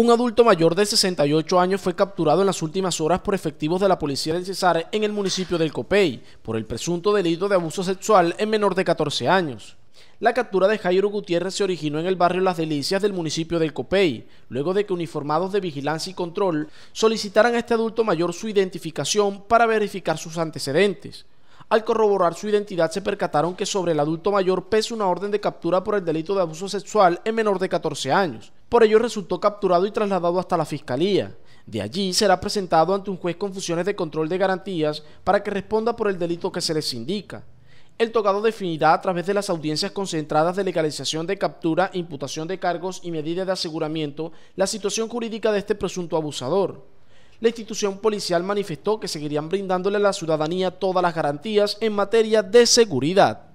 Un adulto mayor de 68 años fue capturado en las últimas horas por efectivos de la policía del Cesar en el municipio del Copey por el presunto delito de abuso sexual en menor de 14 años. La captura de Jairo Gutiérrez se originó en el barrio Las Delicias del municipio del Copey, luego de que uniformados de vigilancia y control solicitaran a este adulto mayor su identificación para verificar sus antecedentes. Al corroborar su identidad se percataron que sobre el adulto mayor pesa una orden de captura por el delito de abuso sexual en menor de 14 años. Por ello resultó capturado y trasladado hasta la fiscalía. De allí será presentado ante un juez con funciones de control de garantías para que responda por el delito que se les indica. El tocado definirá a través de las audiencias concentradas de legalización de captura, imputación de cargos y medidas de aseguramiento la situación jurídica de este presunto abusador. La institución policial manifestó que seguirían brindándole a la ciudadanía todas las garantías en materia de seguridad.